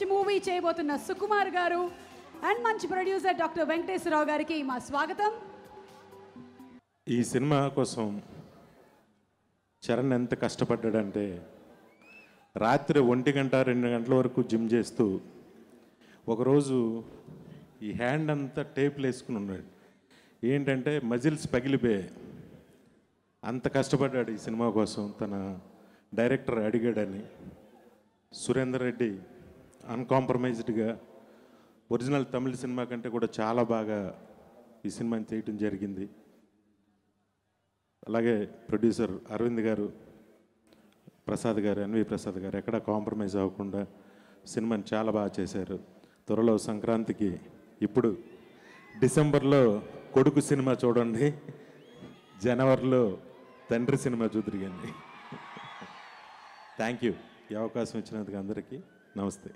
next movie చేయబోతున్న సుకుమార్ గారు and మంచి ప్రొడ్యూసర్ డాక్టర్ వెంకటేశ్వరరావు గారికి మా స్వాగతం ఈ సినిమా కోసం చరణ్ ఎంత కష్టపడ్డాడంటే రాత్రి ఒంటి గంట రెండు గంటల వరకు జిమ్ చేస్తూ ఒకరోజు ఈ హ్యాండ్ అంతా టేపులు వేసుకుని ఉన్నాడు ఏంటంటే మజిల్స్ పగిలిపోయాయి అంత కష్టపడ్డాడు ఈ సినిమా కోసం తన డైరెక్టర్ అడిగాడని సురేందర్ రెడ్డి అన్కాంప్రమైజ్డ్గా ఒరిజినల్ తమిళ సినిమా కంటే కూడా చాలా బాగా ఈ సినిమాని చేయటం జరిగింది అలాగే ప్రొడ్యూసర్ అరవింద్ గారు ప్రసాద్ గారు ఎన్వి ప్రసాద్ గారు ఎక్కడ కాంప్రమైజ్ అవ్వకుండా సినిమాని చాలా బాగా చేశారు త్వరలో సంక్రాంతికి ఇప్పుడు డిసెంబర్లో కొడుకు సినిమా చూడండి జనవరిలో తండ్రి సినిమా చూద్దరిగండి థ్యాంక్ యూ ఈ అవకాశం ఇచ్చినందుకు అందరికీ నమస్తే